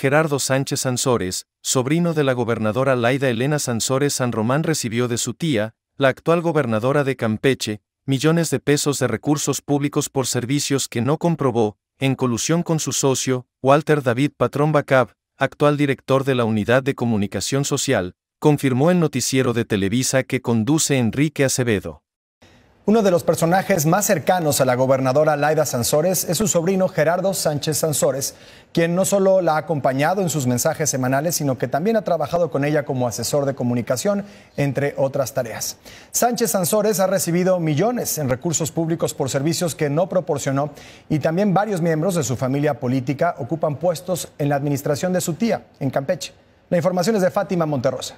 Gerardo Sánchez Sansores, sobrino de la gobernadora Laida Elena Sansores San Román recibió de su tía, la actual gobernadora de Campeche, millones de pesos de recursos públicos por servicios que no comprobó, en colusión con su socio, Walter David Patrón Bacab, actual director de la Unidad de Comunicación Social, confirmó el noticiero de Televisa que conduce Enrique Acevedo. Uno de los personajes más cercanos a la gobernadora Laida Sansores es su sobrino Gerardo Sánchez Sansores, quien no solo la ha acompañado en sus mensajes semanales, sino que también ha trabajado con ella como asesor de comunicación, entre otras tareas. Sánchez Sansores ha recibido millones en recursos públicos por servicios que no proporcionó y también varios miembros de su familia política ocupan puestos en la administración de su tía, en Campeche. La información es de Fátima Monterrosa.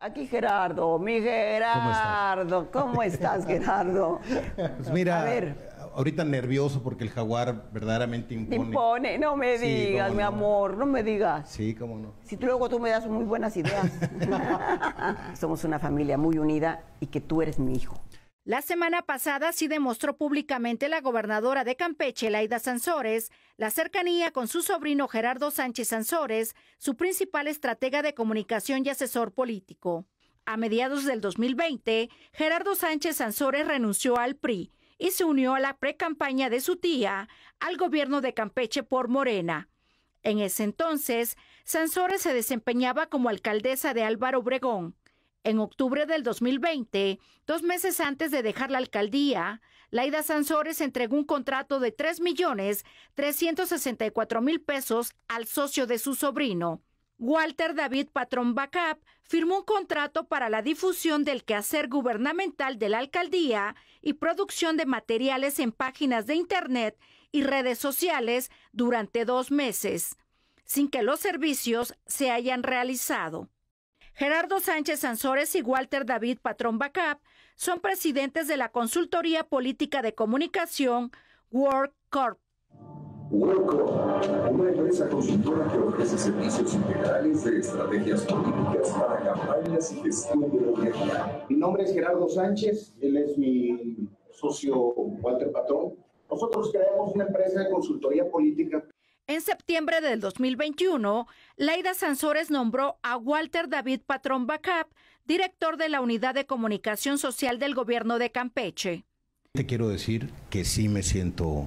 Aquí Gerardo, mi Gerardo, ¿cómo estás, Gerardo? Pues mira, ahorita nervioso porque el jaguar verdaderamente impone. Impone, no me digas, mi amor, no me digas. Sí, cómo no. Si luego tú me das muy buenas ideas. Somos una familia muy unida y que tú eres mi hijo. La semana pasada sí demostró públicamente la gobernadora de Campeche, Laida Sansores, la cercanía con su sobrino Gerardo Sánchez Sansores, su principal estratega de comunicación y asesor político. A mediados del 2020, Gerardo Sánchez Sansores renunció al PRI y se unió a la precampaña de su tía al gobierno de Campeche por Morena. En ese entonces, Sansores se desempeñaba como alcaldesa de Álvaro Obregón, en octubre del 2020, dos meses antes de dejar la alcaldía, Laida Sansores entregó un contrato de $3,364,000 millones mil pesos al socio de su sobrino. Walter David Patrón Bacap firmó un contrato para la difusión del quehacer gubernamental de la alcaldía y producción de materiales en páginas de Internet y redes sociales durante dos meses, sin que los servicios se hayan realizado. Gerardo Sánchez Sansores y Walter David Patrón Bacap son presidentes de la consultoría política de comunicación World Corp. WorldCorp, una empresa consultora que ofrece servicios integrales de estrategias políticas para campañas y gestión de gobierno. Mi nombre es Gerardo Sánchez, él es mi socio Walter Patrón. Nosotros creamos una empresa de consultoría política en septiembre del 2021, Laida Sansores nombró a Walter David Patrón Bacap, director de la Unidad de Comunicación Social del Gobierno de Campeche. Te quiero decir que sí me siento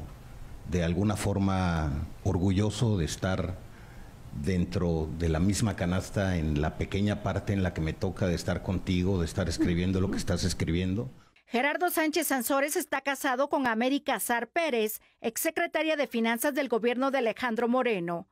de alguna forma orgulloso de estar dentro de la misma canasta en la pequeña parte en la que me toca de estar contigo, de estar escribiendo lo que estás escribiendo. Gerardo Sánchez Sansores está casado con América Sar Pérez, exsecretaria de Finanzas del gobierno de Alejandro Moreno.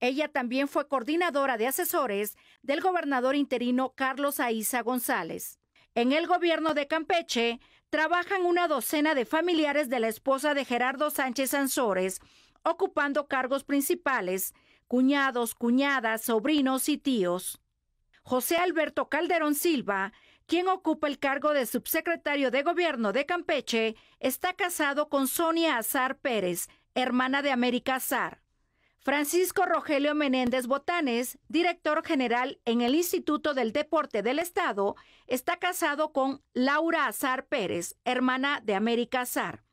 Ella también fue coordinadora de asesores del gobernador interino Carlos Aiza González. En el gobierno de Campeche trabajan una docena de familiares de la esposa de Gerardo Sánchez Sansores, ocupando cargos principales, cuñados, cuñadas, sobrinos y tíos. José Alberto Calderón Silva quien ocupa el cargo de subsecretario de Gobierno de Campeche, está casado con Sonia Azar Pérez, hermana de América Azar. Francisco Rogelio Menéndez Botanes, director general en el Instituto del Deporte del Estado, está casado con Laura Azar Pérez, hermana de América Azar.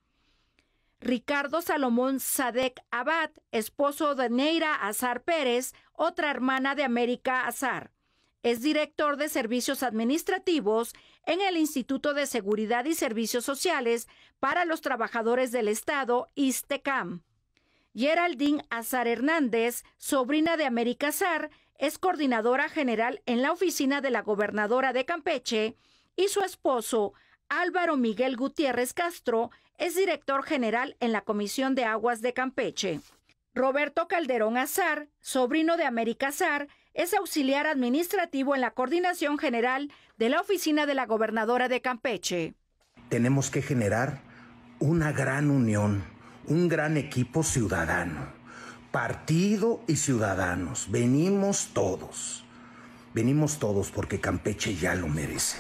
Ricardo Salomón Sadek Abad, esposo de Neira Azar Pérez, otra hermana de América Azar. Es director de servicios administrativos en el Instituto de Seguridad y Servicios Sociales para los Trabajadores del Estado, ISTECAM. Geraldine Azar Hernández, sobrina de América Azar, es coordinadora general en la oficina de la gobernadora de Campeche y su esposo, Álvaro Miguel Gutiérrez Castro, es director general en la Comisión de Aguas de Campeche. Roberto Calderón Azar, sobrino de América Azar, es auxiliar administrativo en la Coordinación General de la Oficina de la Gobernadora de Campeche. Tenemos que generar una gran unión, un gran equipo ciudadano, partido y ciudadanos. Venimos todos, venimos todos porque Campeche ya lo merece.